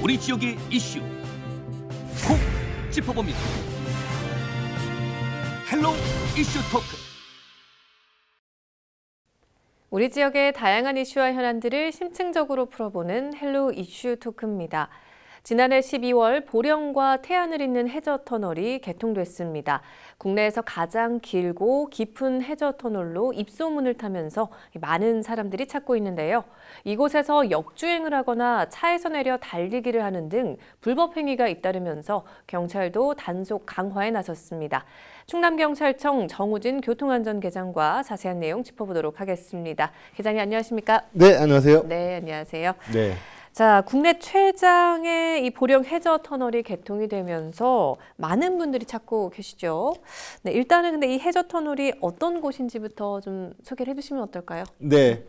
우리 지역의 이슈 콕 짚어봅니다. 헬로 이슈 토크. 우리 지역의 다양한 이슈와 현안들을 심층적으로 풀어보는 헬로 이슈 토크입니다. 지난해 12월 보령과 태안을 잇는 해저 터널이 개통됐습니다. 국내에서 가장 길고 깊은 해저 터널로 입소문을 타면서 많은 사람들이 찾고 있는데요. 이곳에서 역주행을 하거나 차에서 내려 달리기를 하는 등 불법 행위가 잇따르면서 경찰도 단속 강화에 나섰습니다. 충남경찰청 정우진 교통안전계장과 자세한 내용 짚어보도록 하겠습니다. 계장님 안녕하십니까? 네, 안녕하세요. 네, 안녕하세요. 네. 자, 국내 최장의 이 보령 해저 터널이 개통이 되면서 많은 분들이 찾고 계시죠. 네, 일단은 근데 이 해저 터널이 어떤 곳인지부터 좀 소개를 해주시면 어떨까요? 네.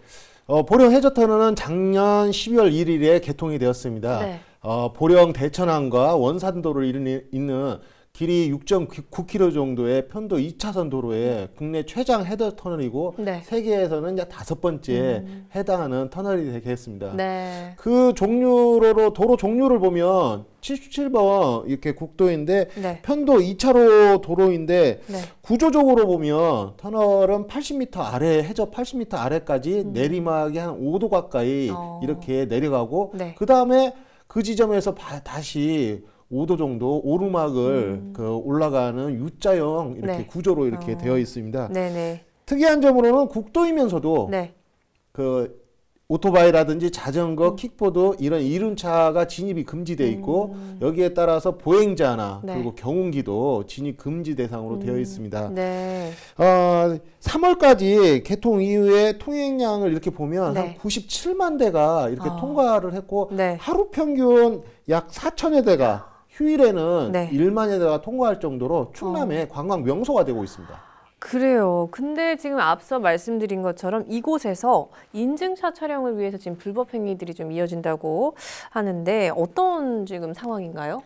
어, 보령 해저 터널은 작년 12월 1일에 개통이 되었습니다. 네. 어, 보령 대천항과 원산도를 이는 있는 길이 6.9km 정도의 편도 2차선 도로에 국내 최장 헤더 터널이고 네. 세계에서는 약 다섯 번째 음. 해당하는 터널이 되겠습니다. 네. 그 종류로 도로 종류를 보면 77번 이렇게 국도인데 네. 편도 2차로 도로인데 네. 구조적으로 보면 터널은 80m 아래 해저 80m 아래까지 음. 내리막이 한 5도 가까이 어. 이렇게 내려가고 네. 그 다음에 그 지점에서 바, 다시 5도 정도 오르막을 음. 그 올라가는 U자형 이렇게 네. 구조로 이렇게 어. 되어 있습니다. 네네. 네. 특이한 점으로는 국도이면서도 네. 그 오토바이라든지 자전거, 음. 킥보드 이런 이륜차가 진입이 금지돼 있고 음. 여기에 따라서 보행자나 네. 그리고 경운기도 진입 금지 대상으로 음. 되어 있습니다. 네. 어, 3월까지 개통 이후에 통행량을 이렇게 보면 네. 한 97만 대가 이렇게 어. 통과를 했고 네. 하루 평균 약 4천여 대가 휴일에는 네. 일만 에다가 통과할 정도로 충남의 어. 관광 명소가 되고 있습니다. 그래요. 근데 지금 앞서 말씀드린 것처럼 이곳에서 인증샷 촬영을 위해서 지금 불법 행위들이 좀 이어진다고 하는데 어떤 지금 상황인가요?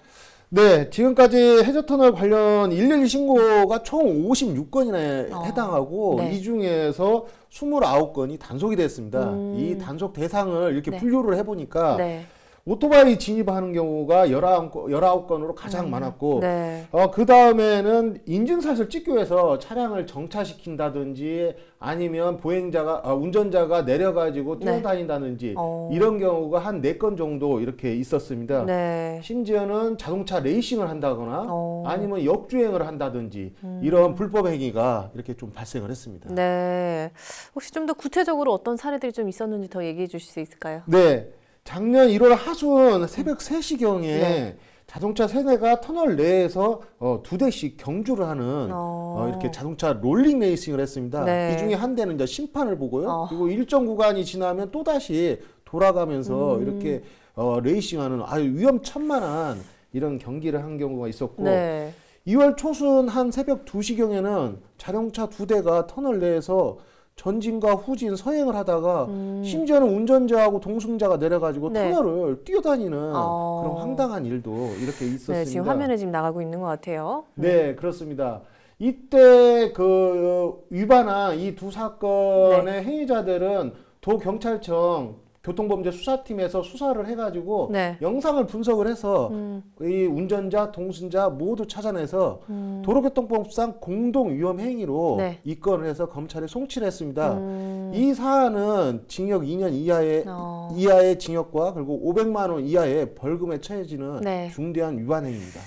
네, 지금까지 해저터널 관련 112 신고가 총 56건이나 어, 해당하고 네. 이 중에서 29건이 단속이 됐습니다. 음. 이 단속 대상을 이렇게 네. 분류를 해보니까 네. 오토바이 진입하는 경우가 열아홉 19, 건으로 가장 음. 많았고 네. 어, 그 다음에는 인증샷을 찍기 위해서 차량을 정차시킨다든지 아니면 보행자가 어, 운전자가 내려가지고 네. 뛰어다닌다든지 어. 이런 경우가 한 네 건 정도 이렇게 있었습니다. 네. 심지어는 자동차 레이싱을 한다거나 어. 아니면 역주행을 한다든지 음. 이런 불법 행위가 이렇게 좀 발생을 했습니다. 네. 혹시 좀 더 구체적으로 어떤 사례들이 좀 있었는지 더 얘기해 주실 수 있을까요? 네. 작년 1월 하순 새벽 3시경에 음. 네. 자동차 세대가 터널 내에서 어, 두 대씩 경주를 하는 어. 어, 이렇게 자동차 롤링 레이싱을 했습니다. 네. 이 중에 한 대는 이제 심판을 보고요. 어. 그리고 일정 구간이 지나면 또 다시 돌아가면서 음. 이렇게 어, 레이싱하는 아주 위험천만한 이런 경기를 한 경우가 있었고 네. 2월 초순 한 새벽 2시경에는 자동차 두 대가 터널 내에서 전진과 후진 서행을 하다가 음. 심지어는 운전자하고 동승자가 내려가지고 네. 터널을 뛰어다니는 어. 그런 황당한 일도 이렇게 있었습니다. 네, 지금 화면에 지금 나가고 있는 것 같아요. 네, 네 그렇습니다. 이때 그 위반한 이 두 사건의 네. 행위자들은 도 경찰청 교통범죄 수사팀에서 수사를 해가지고 네. 영상을 분석을 해서 음. 이 운전자, 동승자 모두 찾아내서 음. 도로교통법상 공동 위험 행위로 네. 입건을 해서 검찰에 송치를 했습니다. 음. 이 사안은 징역 2년 이하의 어. 이하의 징역과 그리고 500만 원 이하의 벌금에 처해지는 네. 중대한 위반 행위입니다.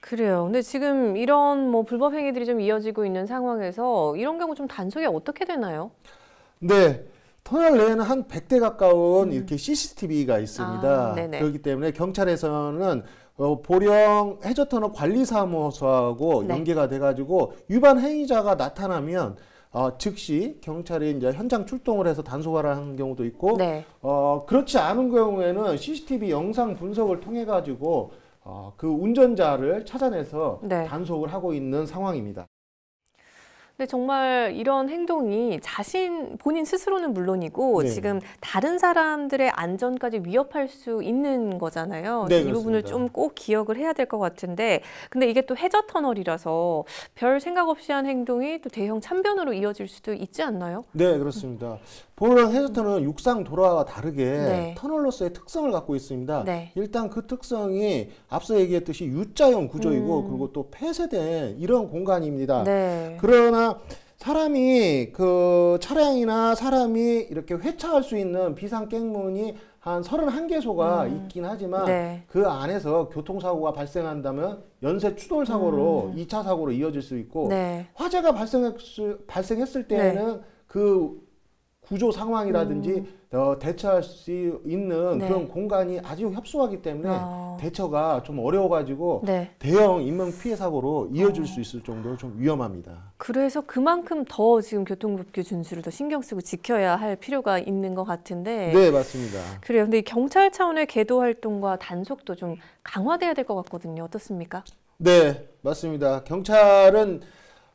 그래요. 근데 지금 이런 뭐 불법 행위들이 좀 이어지고 있는 상황에서 이런 경우 좀 단속이 어떻게 되나요? 네. 터널 내에는 한 100대 가까운 음. 이렇게 CCTV가 있습니다. 아, 그렇기 때문에 경찰에서는 어, 보령 해저터널 관리사무소하고 네. 연계가 돼가지고 위반 행위자가 나타나면 어, 즉시 경찰이 이제 현장 출동을 해서 단속을 하는 경우도 있고 네. 어, 그렇지 않은 경우에는 CCTV 영상 분석을 통해 가지고 어, 그 운전자를 찾아내서 네. 단속을 하고 있는 상황입니다. 근데 정말 이런 행동이 자신 본인 스스로는 물론이고 네. 지금 다른 사람들의 안전까지 위협할 수 있는 거잖아요. 네, 이 그렇습니다. 부분을 좀 꼭 기억을 해야 될 것 같은데 근데 이게 또 해저 터널이라서 별 생각 없이 한 행동이 또 대형 참변으로 이어질 수도 있지 않나요? 네 그렇습니다. 보로랑 해저 터널은 육상 도로와 다르게 네. 터널로서의 특성을 갖고 있습니다. 네. 일단 그 특성이 앞서 얘기했듯이 U자형 구조이고 음. 그리고 또 폐쇄된 이런 공간입니다. 네. 그러나 사람이 그 차량이나 사람이 이렇게 회차할 수 있는 비상 깽문이 한 31개소가 음. 있긴 하지만 네. 그 안에서 교통사고가 발생한다면 연쇄 추돌 사고로 음. 2차 사고로 이어질 수 있고 네. 화재가 발생했을, 발생했을 네. 때에는 네. 그 구조 상황이라든지 음. 어, 대처할 수 있는 네. 그런 공간이 아주 협소하기 때문에 아. 대처가 좀 어려워가지고 네. 대형 인명 피해 사고로 이어질 어. 수 있을 정도로 좀 위험합니다. 그래서 그만큼 더 지금 교통법규 준수를 더 신경 쓰고 지켜야 할 필요가 있는 것 같은데. 네 맞습니다. 그래요. 근데 경찰 차원의 계도 활동과 단속도 좀 강화돼야 될 것 같거든요. 어떻습니까? 네 맞습니다. 경찰은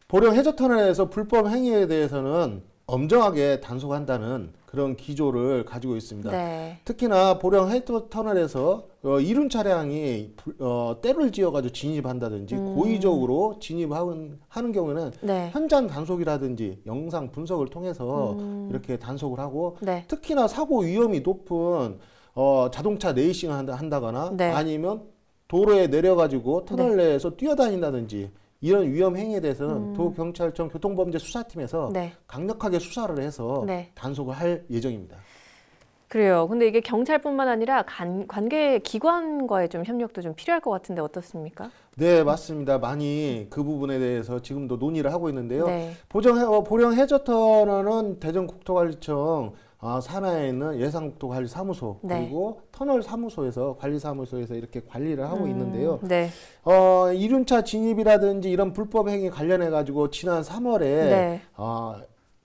보령 해저터널에서 불법 행위에 대해서는 엄정하게 단속한다는 그런 기조를 가지고 있습니다. 네. 특히나 보령 헤이트 터널에서 어, 이륜 차량이 어, 때를 지어가지고 진입한다든지 음. 고의적으로 진입하는 하는 경우에는 네. 현장 단속이라든지 영상 분석을 통해서 음. 이렇게 단속을 하고 네. 특히나 사고 위험이 높은 어, 자동차 레이싱을 한다, 거나 네. 아니면 도로에 내려가지고 터널 네. 내에서 뛰어다닌다든지 이런 위험 행위에 대해서는 음. 도경찰청 교통범죄 수사팀에서 네. 강력하게 수사를 해서 네. 단속을 할 예정입니다. 그래요. 근데 이게 경찰뿐만 아니라 간, 관계 기관과의 좀 협력도 좀 필요할 것 같은데 어떻습니까? 네, 맞습니다. 많이 그 부분에 대해서 지금도 논의를 하고 있는데요. 네. 보정, 어, 보령 해저 터널은 대전 국토관리청 어, 아, 산하에 있는 예상도 관리 사무소 네. 그리고 터널 사무소에서 관리 사무소에서 이렇게 관리를 하고 음, 있는데요. 네. 어, 이륜차 진입이라든지 이런 불법 행위 관련해 가지고 지난 3월에 네. 어,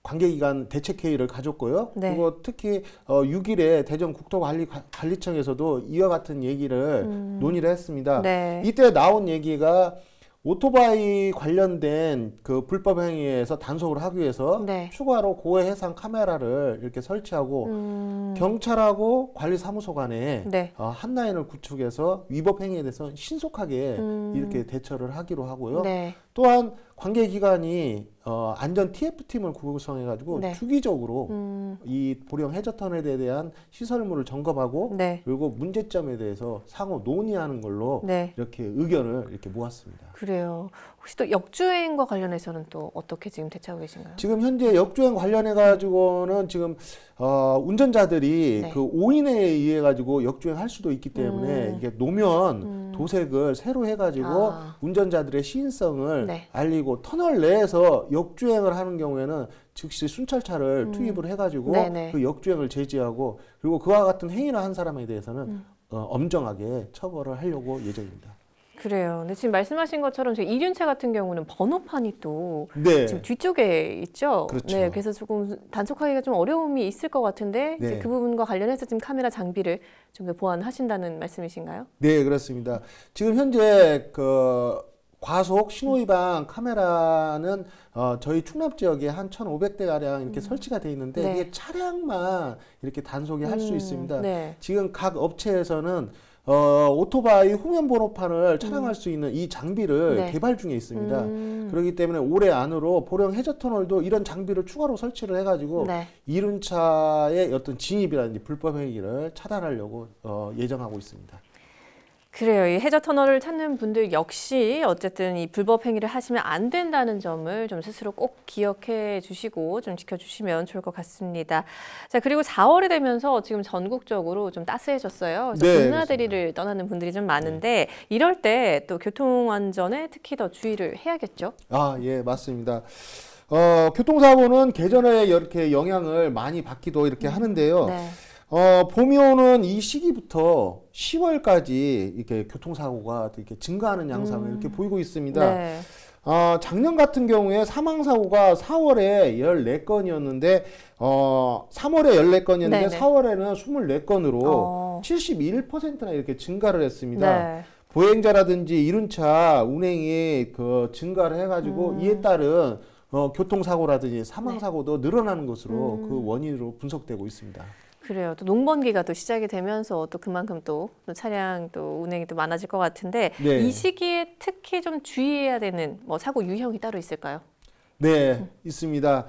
관계기관 대책회의를 가졌고요. 네. 그리고 특히 어, 6일에 대전 국토관리관리청에서도 이와 같은 얘기를 음. 논의를 했습니다. 네. 이때 나온 얘기가 오토바이 관련된 그 불법 행위에서 단속을 하기 위해서 네. 추가로 고해 해상 카메라를 이렇게 설치하고 음... 경찰하고 관리사무소 간에 네. 어, 한라인을 구축해서 위법 행위에 대해서 신속하게 음... 이렇게 대처를 하기로 하고요. 네. 또한 관계기관이 어, 안전 TF팀을 구성해가지고 네. 주기적으로 음. 이 보령 해저턴에 대한 시설물을 점검하고 네. 그리고 문제점에 대해서 상호 논의하는 걸로 네. 이렇게 의견을 이렇게 모았습니다. 그래요. 혹시 또 역주행과 관련해서는 또 어떻게 지금 대처하고 계신가요? 지금 현재 역주행 관련해가지고는 지금 어, 운전자들이 네. 그 오인에 의해 가지고 역주행할 수도 있기 때문에 음. 이게 노면 음. 도색을 새로 해가지고 아. 운전자들의 시인성을 네. 알리고 아니고 터널 내에서 역주행을 하는 경우에는 즉시 순찰차를 음. 투입을 해가지고 네네. 그 역주행을 제지하고 그리고 그와 같은 행위를 한 사람에 대해서는 음. 어, 엄정하게 처벌을 하려고 예정입니다. 그래요. 근데 지금 말씀하신 것처럼 지 이륜차 같은 경우는 번호판이 또 네. 지금 뒤쪽에 있죠. 그렇죠. 네, 그래서 조금 단속하기가 좀 어려움이 있을 것 같은데 네. 그 부분과 관련해서 지금 카메라 장비를 좀 보완하신다는 말씀이신가요? 네, 그렇습니다. 지금 현재 그 과속 신호위반 카메라는 어, 저희 충남 지역에 한 1,500대 가량 이렇게 음. 설치가 돼 있는데 네. 이게 차량만 이렇게 단속이 할수 음, 있습니다. 네. 지금 각 업체에서는 어, 오토바이 후면 번호판을 촬영할 음. 수 있는 이 장비를 네. 개발 중에 있습니다. 음. 그렇기 때문에 올해 안으로 보령 해저터널도 이런 장비를 추가로 설치를 해가지고 네. 이륜차의 어떤 진입이라든지 불법 행위를 차단하려고 어, 예정하고 있습니다. 그래요. 이 해저 터널을 찾는 분들 역시 어쨌든 이 불법 행위를 하시면 안 된다는 점을 좀 스스로 꼭 기억해 주시고 좀 지켜주시면 좋을 것 같습니다. 자 그리고 4월이 되면서 지금 전국적으로 좀 따스해졌어요. 그래나들이를 네, 떠나는 분들이 좀 네. 많은데 이럴 때 또 교통 안전에 특히 더 주의를 해야겠죠. 아 예 맞습니다. 어, 교통사고는 계절에 이렇게 영향을 많이 받기도 이렇게 음, 하는데요. 네. 어, 봄이 오는 이 시기부터 10월까지 이렇게 교통사고가 이렇게 증가하는 양상을 음. 이렇게 보이고 있습니다. 네. 어, 작년 같은 경우에 사망사고가 4월에 14건이었는데, 어, 3월에 14건이었는데, 네네. 4월에는 24건으로 어. 71%나 이렇게 증가를 했습니다. 네. 보행자라든지 이륜차 운행이 그 증가를 해가지고 음. 이에 따른 어, 교통사고라든지 사망사고도 네. 늘어나는 것으로 음. 그 원인으로 분석되고 있습니다. 그래요. 또 농번기가 또 시작이 되면서 또 그만큼 또, 차량 또 운행이 또 많아질 것 같은데 네. 이 시기에 특히 좀 주의해야 되는 뭐 사고 유형이 따로 있을까요? 네, 음. 있습니다.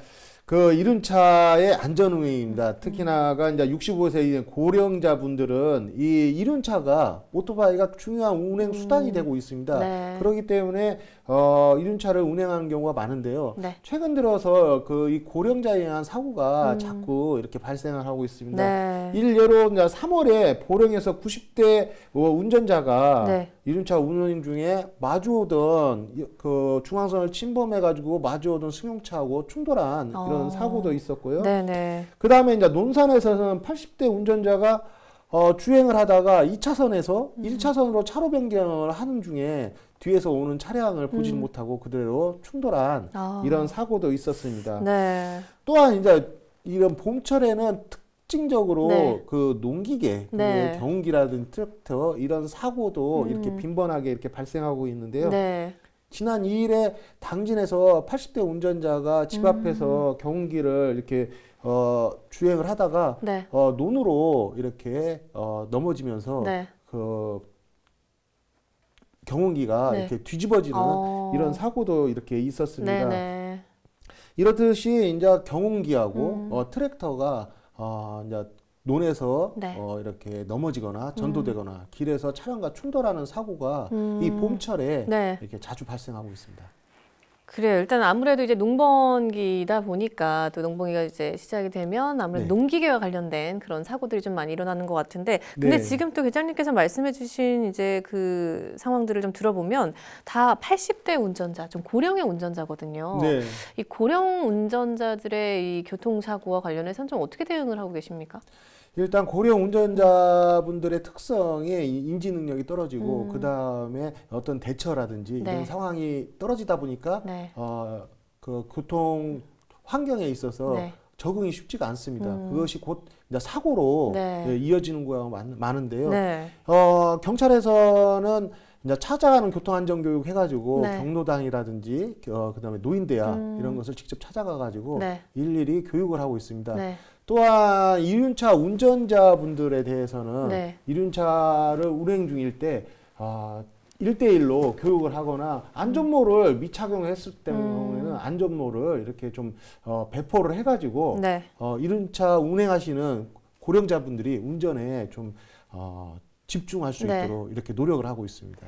그 이륜차의 안전운행입니다. 특히나가 이제 65세 이상 고령자분들은 이 이륜차가 오토바이가 중요한 운행 음. 수단이 음. 되고 있습니다. 네. 그렇기 때문에 어 이륜차를 운행하는 경우가 많은데요. 네. 최근 들어서 그 이 고령자에 의한 사고가 음. 자꾸 이렇게 발생을 하고 있습니다. 네. 일례로 이제 3월에 보령에서 90대 어, 운전자가 네. 이륜차 운행 중에 마주오던 그 중앙선을 침범해가지고 마주오던 승용차하고 충돌한 이런 어. 사고도 있었고요. 네네. 그 다음에 이제 논산에서는 80대 운전자가 어, 주행을 하다가 2차선에서 음. 1차선으로 차로 변경을 하는 중에 뒤에서 오는 차량을 보지 음. 못하고 그대로 충돌한 아. 이런 사고도 있었습니다. 네. 또한 이제 이런 봄철에는 특 특징적으로 네. 그 농기계, 네. 경운기라든 트랙터 이런 사고도 음. 이렇게 빈번하게 이렇게 발생하고 있는데요. 네. 지난 2일에 당진에서 80대 운전자가 집 앞에서 음. 경운기를 이렇게 어, 주행을 하다가 네. 어, 논으로 이렇게 어, 넘어지면서 네. 그 경운기가 네. 이렇게 뒤집어지는 어. 이런 사고도 이렇게 있었습니다. 이렇듯이 이제 경운기하고 음. 어, 트랙터가 어, 이제 논에서 네. 어, 이렇게 넘어지거나 전도되거나 음. 길에서 차량과 충돌하는 사고가 음. 이 봄철에 네. 이렇게 자주 발생하고 있습니다. 그래요. 일단 아무래도 이제 농번기다 보니까 또 농번기가 이제 시작이 되면 아무래도 네. 농기계와 관련된 그런 사고들이 좀 많이 일어나는 것 같은데 근데 네. 지금 또 회장님께서 말씀해주신 이제 그 상황들을 좀 들어보면 다 80대 운전자, 좀 고령의 운전자거든요. 네. 이 고령 운전자들의 이 교통사고와 관련해서는 좀 어떻게 대응을 하고 계십니까? 일단 고령 운전자분들의 특성에 인지 능력이 떨어지고 음. 그 다음에 어떤 대처라든지 네. 이런 상황이 떨어지다 보니까 네. 어, 그 교통 환경에 있어서 네. 적응이 쉽지가 않습니다. 음. 그것이 곧 사고로 네. 예, 이어지는 거야 많, 은데요 네. 어, 경찰에서는 이제 찾아가는 교통안전교육 해가지고 네. 경로당이라든지 어, 그다음에 노인대야 음. 이런 것을 직접 찾아가가지고 네. 일일이 교육을 하고 있습니다. 네. 또한 이륜차 운전자분들에 대해서는 네. 이륜차를 운행 중일 때 어, 아, 1대1로 교육을 하거나 안전모를 미착용했을 때는 음. 안전모를 이렇게 좀 어, 배포를 해가지고 네. 어, 이륜차 운행하시는 고령자분들이 운전에 좀 어, 집중할 수 네. 있도록 이렇게 노력을 하고 있습니다.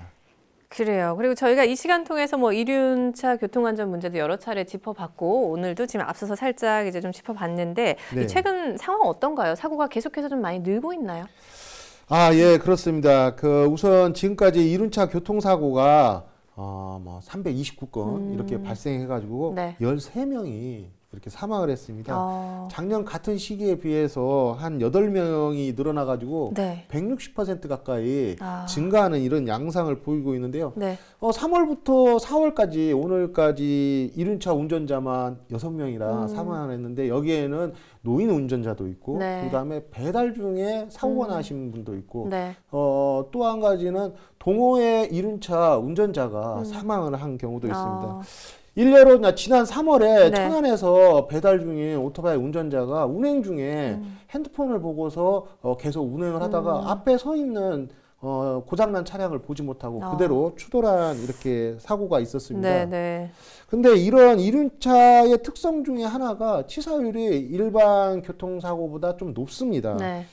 그래요. 그리고 저희가 이 시간 통해서 뭐이륜차 교통안전 문제도 여러 차례 짚어봤고 오늘도 지금 앞서서 살짝 이제 좀 짚어봤는데 네. 최근 상황 어떤가요? 사고가 계속해서 좀 많이 늘고 있나요? 아, 예, 그렇습니다. 그 우선 지금까지 일륜차 교통사고가 어뭐 329건 음. 이렇게 발생해 가지고 네. 13명이 이렇게 사망을 했습니다. 아. 작년 같은 시기에 비해서 한 여덟 명이 늘어나가지고 네. 160% 가까이 아. 증가하는 이런 양상을 보이고 있는데요. 네. 어, 3월부터 4월까지 오늘까지 이륜차 운전자만 여섯 명이라 음. 사망을 했는데 여기에는 노인 운전자도 있고 네. 그다음에 배달 중에 사고가 음. 나신 분도 있고 네. 어, 또 한 가지는 동호회 이륜차 운전자가 음. 사망을 한 경우도 있습니다. 아. 일례로 지난 3월에 네. 천안에서 배달 중인 오토바이 운전자가 운행 중에 음. 핸드폰을 보고서 어, 계속 운행을 하다가 음. 앞에 서 있는 어, 고장난 차량을 보지 못하고 아. 그대로 추돌한 이렇게 사고가 있었습니다. 네네. 네. 근데 이런 이륜차의 특성 중에 하나가 치사율이 일반 교통사고보다 좀 높습니다. 네.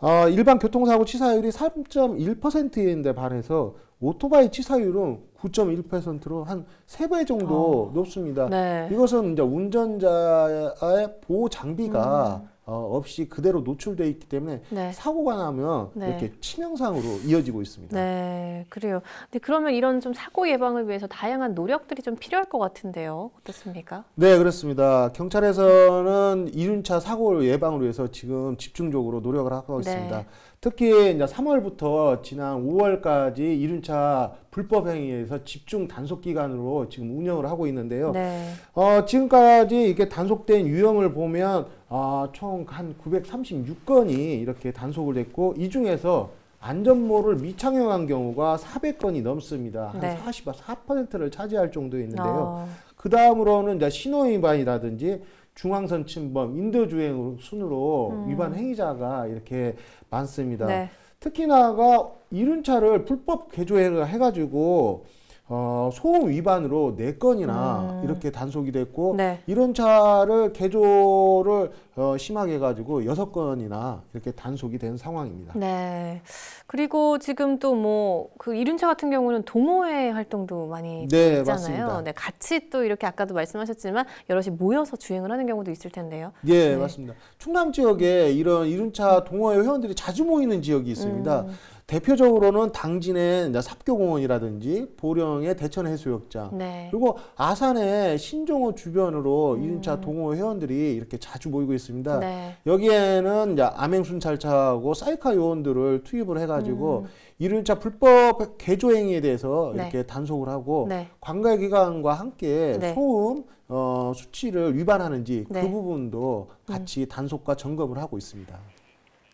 어, 일반 교통사고 치사율이 3.1%인데 반해서 오토바이 치사율은 9.1%로 한 세 배 정도 어. 높습니다. 네. 이것은 이제 운전자의 보호 장비가 음. 어, 없이 그대로 노출되어 있기 때문에 네. 사고가 나면 네. 이렇게 치명상으로 이어지고 있습니다. 네, 그래요. 근데 그러면 이런 좀 사고 예방을 위해서 다양한 노력들이 좀 필요할 것 같은데요. 어떻습니까? 네, 그렇습니다. 경찰에서는 이륜차 사고 예방을 위해서 지금 집중적으로 노력을 하고 네. 있습니다. 특히 이제 3월부터 지난 5월까지 이륜차 불법 행위에서 집중 단속 기간으로 지금 운영을 하고 있는데요. 네. 어, 지금까지 이게 단속된 유형을 보면 어, 아, 총 한 936건이 이렇게 단속을 됐고 이 중에서 안전모를 미착용한 경우가 400건이 넘습니다. 한 네. 4 4%를 차지할 정도였데요 어. 아. 그 다음으로는 신호위반이라든지 중앙선 침범, 인도주행 순으로 음. 위반 행위자가 이렇게 많습니다. 네. 특히나가 이륜차를 불법 개조해가지고 어, 소음 위반으로 네 건이나 음. 이렇게 단속이 됐고 네. 이런 차를 개조를 어, 심하게 해가지고 여섯 건이나 이렇게 단속이 된 상황입니다. 네. 그리고 지금 또뭐그 이륜차 같은 경우는 동호회 활동도 많이 있잖아요. 네, 맞습니다. 네, 같이 또 이렇게 아까도 말씀하셨지만 여럿이 모여서 주행을 하는 경우도 있을 텐데요. 예, 네. 맞습니다. 충남 지역에 이런 이륜차 동호회 회원들이 자주 모이는 지역이 있습니다. 음. 대표적으로는 당진의 삽교공원이라든지 보령의 대천해수욕장 네. 그리고 아산의 신종호 주변으로 음. 이륜차 동호 회원들이 이렇게 자주 모이고 있습니다. 네. 여기에는 이제 암행순찰차하고 사이카 요원들을 투입을 해가지고 음. 이륜차 불법 개조행위에 대해서 네. 이렇게 단속을 하고 네. 관계기관과 함께 네. 소음 어, 수치를 위반하는지 그 네. 부분도 음. 같이 음. 단속과 점검을 하고 있습니다.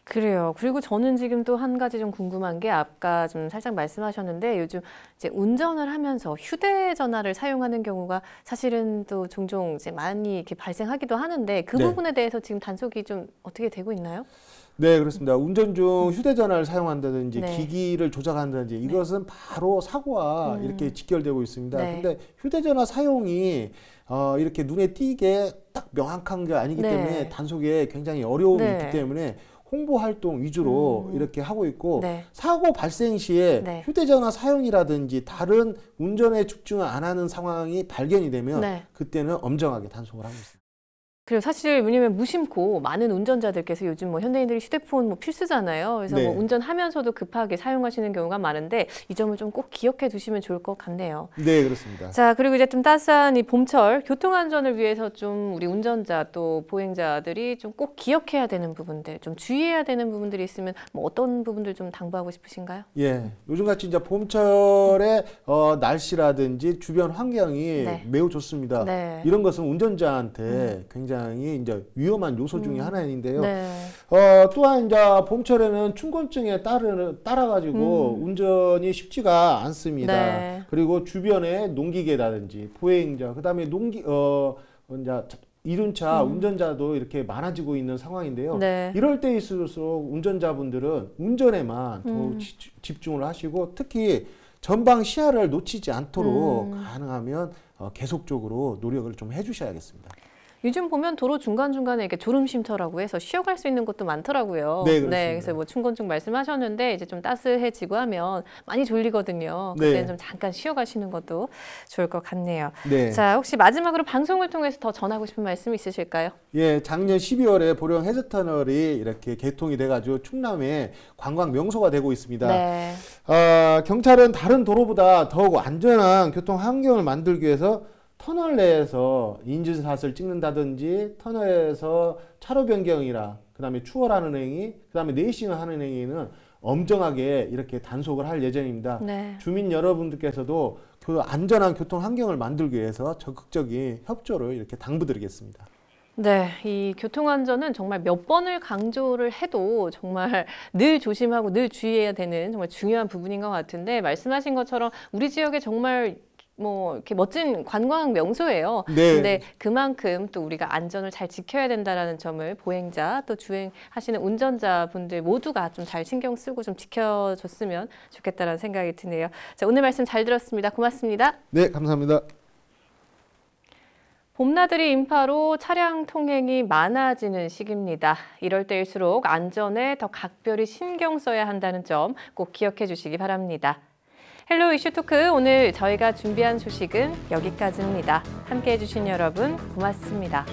그래요. 그리고 저는 지금 또 한 가지 좀 궁금한 게 아까 좀 살짝 말씀하셨는데 요즘 이제 운전을 하면서 휴대전화를 사용하는 경우가 사실은 또 종종 이제 많이 이렇게 발생하기도 하는데 그 네. 부분에 대해서 지금 단속이 좀 어떻게 되고 있나요? 네, 그렇습니다. 운전 중 휴대전화를 사용한다든지 네. 기기를 조작한다든지 네. 이것은 네. 바로 사고와 음. 이렇게 직결되고 있습니다. 네. 근데 휴대전화 사용이 어, 이렇게 눈에 띄게 딱 명확한 게 아니기 네. 때문에 단속에 굉장히 어려움이 있기 네. 때문에 홍보 활동 위주로 음. 이렇게 하고 있고 네. 사고 발생 시에 네. 휴대전화 사용이라든지 다른 운전에 집중을 안 하는 상황이 발견이 되면 네. 그때는 엄정하게 단속을 하고 있습니다. 그리고 사실 왜냐면 무심코 많은 운전자들께서 요즘 뭐 현대인들이 휴대폰 뭐 필수잖아요. 그래서 뭐 네. 뭐 운전하면서도 급하게 사용하시는 경우가 많은데 이 점을 좀 꼭 기억해 두시면 좋을 것 같네요. 네, 그렇습니다. 자, 그리고 이제 좀 따스한 이 봄철 교통 안전을 위해서 좀 우리 운전자 또 보행자들이 좀 꼭 기억해야 되는 부분들, 좀 주의해야 되는 부분들이 있으면 뭐 어떤 부분들 좀 당부하고 싶으신가요? 예, 요즘 같이 이제 봄철에 어, 날씨라든지 주변 환경이 네. 매우 좋습니다. 네. 이런 것은 운전자한테 음. 굉장히 굉장히 이제 위험한 요소 중의 음. 하나인데요. 네. 어, 또한 이제 봄철에는 춘곤증에 따르, 따라가지고 음. 운전이 쉽지가 않습니다. 네. 그리고 주변에 농기계라든지 보행자, 그 다음에 농기, 어, 이제 이륜차 음. 운전자도 이렇게 많아지고 있는 상황인데요. 네. 이럴 때일수록 운전자분들은 운전에만 더욱 음. 집중을 하시고 특히 전방 시야를 놓치지 않도록 음. 가능하면 어, 계속적으로 노력을 좀 해주셔야겠습니다. 요즘 보면 도로 중간중간에 이렇게 졸음쉼터라고 해서 쉬어갈 수 있는 곳도 많더라고요. 네, 그렇습니다. 네 그래서 뭐충곤충 말씀하셨는데 이제 좀 따스해지고 하면 많이 졸리거든요. 네. 그때는 네. 좀 잠깐 쉬어가시는 것도 좋을 것 같네요. 네. 자, 혹시 마지막으로 방송을 통해서 더 전하고 싶은 말씀 있으실까요? 예, 작년 12월에 보령 해저터널이 이렇게 개통이 돼가지고 충남의 관광 명소가 되고 있습니다. 네. 어, 경찰은 다른 도로보다 더욱 안전한 교통 환경을 만들기 위해서 터널 내에서 인증샷을 찍는다든지 터널에서 차로 변경이라 그 다음에 추월하는 행위 그 다음에 레이싱을 하는 행위는 엄정하게 이렇게 단속을 할 예정입니다. 네. 주민 여러분들께서도 그 안전한 교통 환경을 만들기 위해서 적극적인 협조를 이렇게 당부드리겠습니다. 네, 이 교통안전은 정말 몇 번을 강조를 해도 정말 늘 조심하고 늘 주의해야 되는 정말 중요한 부분인 것 같은데 말씀하신 것처럼 우리 지역에 정말 뭐 이렇게 멋진 관광 명소예요. 네. 근데 그만큼 또 우리가 안전을 잘 지켜야 된다라는 점을 보행자 또 주행하시는 운전자 분들 모두가 좀 잘 신경 쓰고 좀 지켜줬으면 좋겠다라는 생각이 드네요. 자, 오늘 말씀 잘 들었습니다. 고맙습니다. 네, 감사합니다. 봄나들이 인파로 차량 통행이 많아지는 시기입니다. 이럴 때일수록 안전에 더 각별히 신경 써야 한다는 점 꼭 기억해 주시기 바랍니다. 헬로 이슈 토크 오늘 저희가 준비한 소식은 여기까지입니다. 함께해 주신 여러분 고맙습니다.